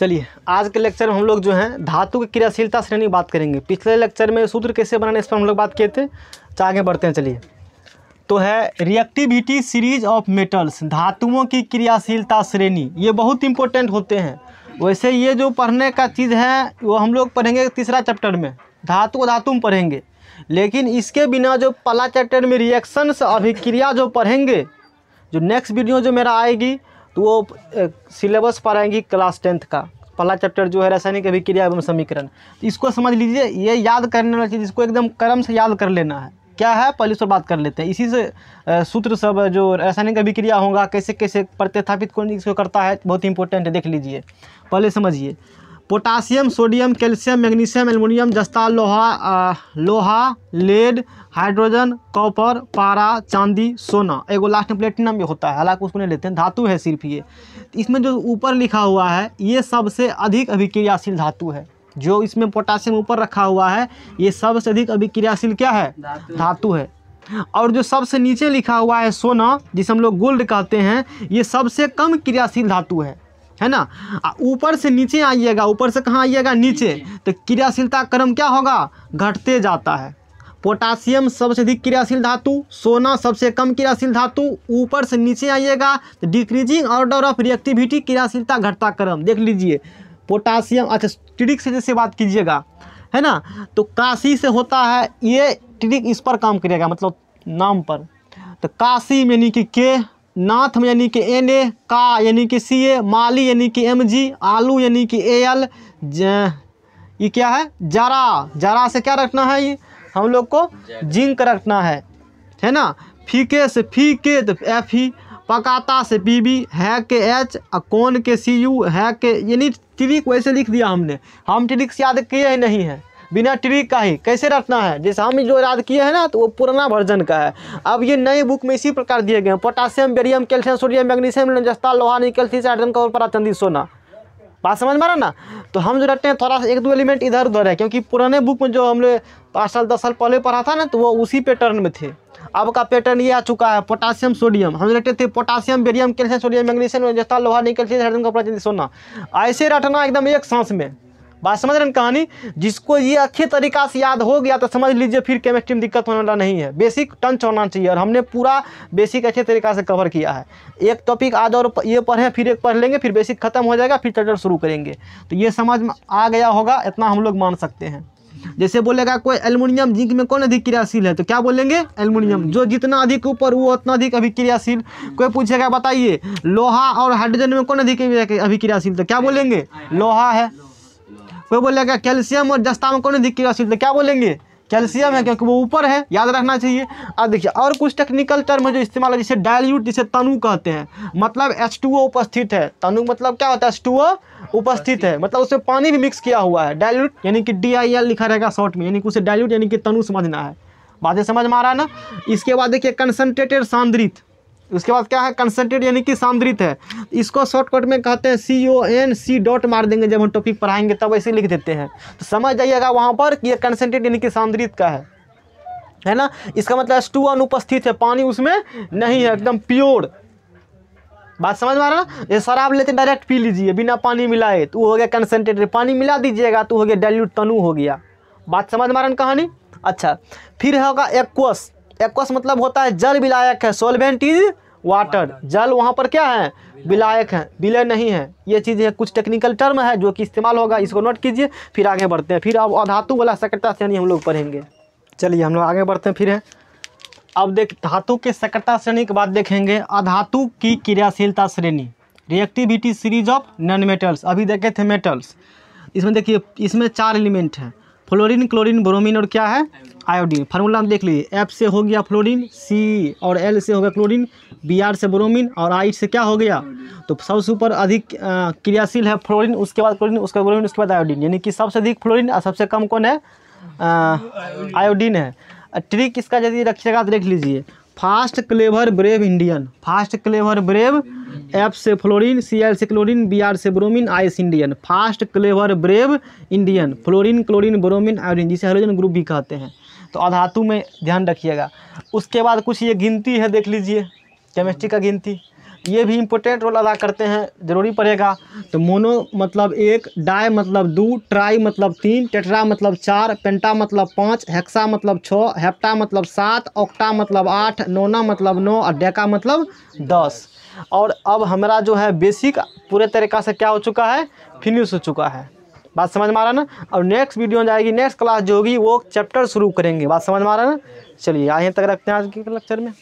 चलिए आज के लेक्चर में हम लोग जो है धातु की क्रियाशीलता श्रेणी बात करेंगे पिछले लेक्चर में सूत्र कैसे बनाने इस पर हम लोग बात किए थे तो आगे बढ़ते हैं चलिए तो है रिएक्टिविटी सीरीज ऑफ मेटल्स धातुओं की क्रियाशीलता श्रेणी ये बहुत इंपॉर्टेंट होते हैं वैसे ये जो पढ़ने का चीज़ है वो हम लोग पढ़ेंगे तीसरा चैप्टर में धातु धातु में पढ़ेंगे लेकिन इसके बिना जो पहला चैप्टर में रिएक्शंस अभिक्रिया जो पढ़ेंगे जो नेक्स्ट वीडियो जो मेरा आएगी तो वो सिलेबस पढ़ाएंगी क्लास टेंथ का पहला चैप्टर जो है रासायनिक अभिक्रिया एवं समीकरण तो इसको समझ लीजिए ये याद करने वाला चीज़ इसको एकदम कर्म से याद कर लेना है क्या है पहले से बात कर लेते हैं इसी से सूत्र सब जो रासायनिक अभिक्रिया होगा कैसे कैसे प्रत्यथापित कौन इसको करता है बहुत इंपॉर्टेंट है देख लीजिए पहले समझिए potassium sodium calcium magnesium aluminium जस्ता लोहा आ, लोहा लेड हाइड्रोजन कॉपर पारा चांदी सोना एगो लास्ट में प्लेटिनम भी होता है हालांकि उसको नहीं लेते हैं धातु है सिर्फ ये इसमें जो ऊपर लिखा हुआ है ये सबसे अधिक अभिक्रियाशील धातु है जो इसमें पोटासियम ऊपर रखा हुआ है ये सबसे अधिक अभिक्रियाशील क्या है धातु है और जो सबसे नीचे लिखा हुआ है सोना जिसे हम लोग गोल्ड कहते हैं ये सबसे कम क्रियाशील धातु है है ना ऊपर से नीचे आइएगा ऊपर से कहाँ आइएगा नीचे तो क्रियाशीलता क्रम क्या होगा घटते जाता है पोटासियम सबसे अधिक क्रियाशील धातु सोना सबसे कम क्रियाशील धातु ऊपर से नीचे आइएगा तो डिक्रीजिंग ऑर्डर ऑफ रिएक्टिविटी क्रियाशीलता घटता क्रम देख लीजिए पोटासियम अच्छा ट्रिक से जैसे बात कीजिएगा है ना तो काशी से होता है ये ट्रिक इस पर काम करेगा मतलब नाम पर तो काशी यानी कि के नाथम यानी कि एन ए का यानी कि सी ए माली यानी कि एम जी आलू यानी कि ए एल ये क्या है जरा जरा से क्या रखना है ये हम लोग को जिंक रखना है है ना फीके से फीके तो एफ ही पकाता से पी बी है के एच कौन के सी यू है के यानी ट्रिक वैसे लिख दिया हमने हम ट्रिक्स याद किए ही नहीं है बिना ट्रिक का ही कैसे रटना है जैसे हम जो याद किए हैं ना तो वो पुराना वर्जन का है अब ये नए बुक में इसी प्रकार दिए गए हैं potassium barium calcium sodium magnesium जस्ता लोहा निकल थी आयरन का चंदी सोना बात समझ में आ रहा ना तो हम जो रटते हैं थोड़ा सा एक दो एलिमेंट इधर उधर है क्योंकि पुराने बुक में जो हमने पाँच साल दस साल पहले पढ़ा था ना तो वो उसी पैटर्न में थे अब का पैटर्न ये आ चुका है पोटासियम सोडियम हम रटते थे potassium barium calcium sodium magnesium जस्ता लोहा निकल थी आयरन चंदी सोना ऐसे रटना एकदम एक सांस में बात समझ रहे हैं कहानी जिसको ये अच्छे तरीका से याद हो गया तो समझ लीजिए फिर केमिस्ट्री में दिक्कत होने वाला नहीं है बेसिक टंच होना चाहिए और हमने पूरा बेसिक अच्छे तरीका से कवर किया है एक टॉपिक आज और ये पढ़ें फिर एक पढ़ लेंगे फिर बेसिक खत्म हो जाएगा फिर चैप्टर शुरू करेंगे तो ये समझ में आ गया होगा इतना हम लोग मान सकते हैं जैसे बोलेगा कोई एल्युमिनियम जिंक में कौन अधिक क्रियाशील है तो क्या बोलेंगे एल्युमिनियम जो जितना अधिक ऊपर वो उतना अधिक अभिक्रियाशील कोई पूछेगा बताइए लोहा और हाइड्रोजन में कौन अधिक अभिक्रियाशील तो क्या बोलेंगे लोहा है कोई बोलेगा कैल्शियम और जस्ता में कौन दिखी असिड तो क्या बोलेंगे कैल्शियम है क्योंकि वो ऊपर है याद रखना चाहिए अब देखिए और कुछ टेक्निकल टर्म है जो इस्तेमाल है जिसे डायल्यूट जिसे तनु कहते हैं मतलब एच उपस्थित है तनु मतलब क्या होता है एच उपस्थित है मतलब उसमें पानी भी मिक्स किया हुआ है डायल्यूट यानी कि डी लिखा रहेगा शॉर्ट में यानी कि उसे डायल्यूट यानी कि तनु समझना है बातें समझ में आ रहा है ना इसके बाद देखिए कंसनट्रेटेड सांद्रित उसके बाद क्या है कंसनट्रेट यानी कि सांद्रित है इसको शॉर्टकट में कहते हैं सी ओ एन सी डॉट मार देंगे जब हम टॉपिक पढ़ाएंगे तब ऐसे लिख देते हैं तो समझ जाइएगा वहाँ पर कि यह कंसनट्रेट यानी कि सांद्रित का है है ना इसका मतलब स्टू अनुपस्थित है पानी उसमें नहीं है एकदम प्योर बात समझ में आ रहा ना ये शराब लेते डायरेक्ट पी लीजिए बिना पानी मिलाए तो हो गया कंसनट्रेट पानी मिला दीजिएगा तो हो गया डाइल्यूट तनु हो गया बात समझ में आ रहा कहानी अच्छा फिर होगा एक्वस एक्वस मतलब होता है जल विलायक है सोलवेंट इज वाटर जल वहाँ पर क्या है विलायक है विलय नहीं है ये चीज़ है कुछ टेक्निकल टर्म है जो कि इस्तेमाल होगा इसको नोट कीजिए फिर आगे बढ़ते हैं फिर अब अधातु वाला सकटा श्रेणी हम लोग पढ़ेंगे चलिए हम लोग आगे बढ़ते हैं फिर है अब देख धातु के सकटा श्रेणी के बाद देखेंगे अधातु की क्रियाशीलता श्रेणी reactivity series of non metals अभी देखे थे मेटल्स इसमें देखिए इसमें चार एलिमेंट हैं फ्लोरिन क्लोरिन ब्रोमिन और क्या है आयोडीन फार्मूला हम देख लीजिए एफ से हो गया फ्लोरीन सी और एल से हो गया क्लोरिन बी आर से ब्रोमिन और आई से क्या हो गया तो सबसे ऊपर अधिक क्रियाशील है फ्लोरिन उसके बाद क्लोरिन उसके बाद ब्रोमिन उसके बाद आयोडीन यानी कि सबसे अधिक फ्लोरिन और सबसे कम कौन है आयोडीन है ट्रिक इसका यदि रखिएगा तो देख लीजिए fast clever brave Indian fast clever brave F से फ्लोरिन सी एल से क्लोरिन बी आर से ब्रोमिन आई से Indian fast clever brave Indian fluorine chlorine bromine iodine जिसे हाइड्रोजन ग्रुप भी कहते हैं तो अधातु में ध्यान रखिएगा उसके बाद कुछ ये गिनती है देख लीजिए केमिस्ट्री का गिनती ये भी इम्पोर्टेंट रोल अदा करते हैं ज़रूरी पड़ेगा तो मोनो मतलब एक डाई मतलब दो ट्राई मतलब तीन टेट्रा मतलब चार पेंटा मतलब पाँच हेक्सा मतलब छः हेप्टा मतलब सात ओक्टा मतलब आठ नोना मतलब नौ और डेका मतलब दस और अब हमारा जो है बेसिक पूरे तरीका से क्या हो चुका है फिनिश हो चुका है बात समझ में आ रहा ना और नेक्स्ट वीडियो में जाएगी नेक्स्ट क्लास जो होगी वो चैप्टर शुरू करेंगे बात समझ में आ रहा ना चलिए यहाँ तक रखते हैं आज के लेक्चर में